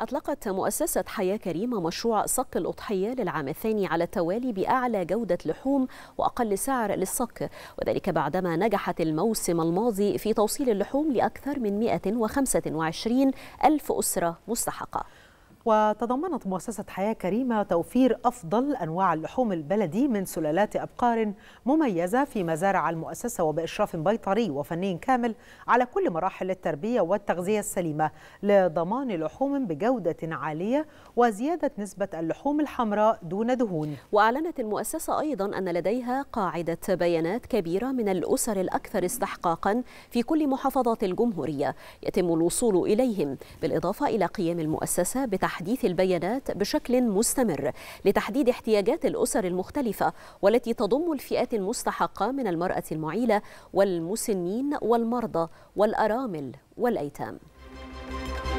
أطلقت مؤسسة حياة كريمة مشروع صك الأضحية للعام الثاني على التوالي بأعلى جودة لحوم وأقل سعر للصك وذلك بعدما نجحت الموسم الماضي في توصيل اللحوم لأكثر من 125 ألف أسرة مستحقة وتضمنت مؤسسة حياة كريمة توفير أفضل أنواع اللحوم البلدي من سلالات أبقار مميزة في مزارع المؤسسة وبإشراف بيطري وفني كامل على كل مراحل التربية والتغذية السليمة لضمان لحوم بجودة عالية وزيادة نسبة اللحوم الحمراء دون دهون وأعلنت المؤسسة أيضا أن لديها قاعدة بيانات كبيرة من الأسر الأكثر استحقاقا في كل محافظات الجمهورية يتم الوصول إليهم بالإضافة إلى قيام المؤسسة بتحقيق تحديث البيانات بشكل مستمر لتحديد احتياجات الأسر المختلفة والتي تضم الفئات المستحقة من المرأة المعيلة والمسنين والمرضى والأرامل والأيتام